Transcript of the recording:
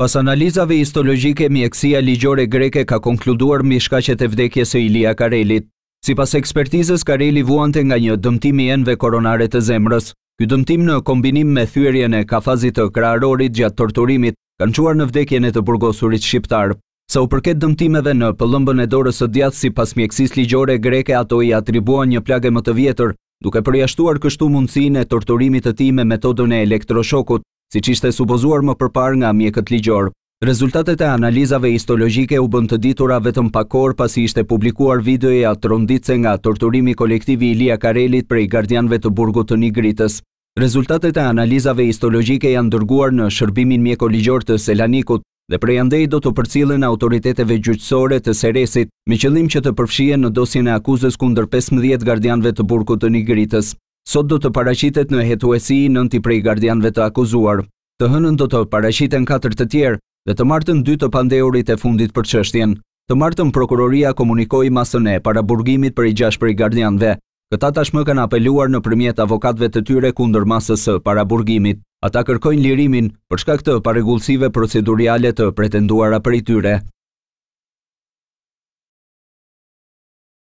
Pas analizave histologjike, mjekësia ligjore greke ka konkluduar mbi shkaqet e vdekjes e Ilia Karelit. Si pas ekspertizës, Kareli vuante nga një dëmtim i enve koronare të zemrës. Ky dëmtim në kombinim me thyrjen e kafazit të krarorit gjatë torturimit, kanë quar në vdekjen e të burgosurit shqiptarë. Sa u përket dëmtimeve në pëllëmbën e dorës së djathtë si pas mjekësis ligjore greke, ato i atribuan një plage më të vjetër, duke përjashtuar kështu mundësin e torturimit të ti me metodën e elektroshokut, siç ishte supozuar më përpar nga mjekët ligjor. Rezultatet e analizave histologjike u bënd të ditura vetëm pakor pasi ishte publikuar videoja tronditse nga torturimi kolektivi Ilia Karelit prej gardianëve të burgut të Nigritës. Rezultatet e analizave histologjike janë dërguar në shërbimin mjekoligjor të Selanikut dhe prej andej do të përcillen autoriteteve gjyqësore të Seresit me qëllim që të përfshihen në dosjen e akuzës kundër 15 gardianëve të burgut të Nigritës sot do të paraqitet në hetuesi nënti prej gardianëve të akuzuar. Të hënën do të paraqiten katër të tjerë dhe të martën dy të pandeurit e fundit për çështjen. Të martën prokuroria komunikoi masën e para burgimit për i gjash prej gardianëve. Këta tashmë kanë apeluar në përmjet avokatve të tyre kundër masës së para burgimit. Ata kërkojnë lirimin për shkak të paregullësive procedurale të pretenduara për i tyre.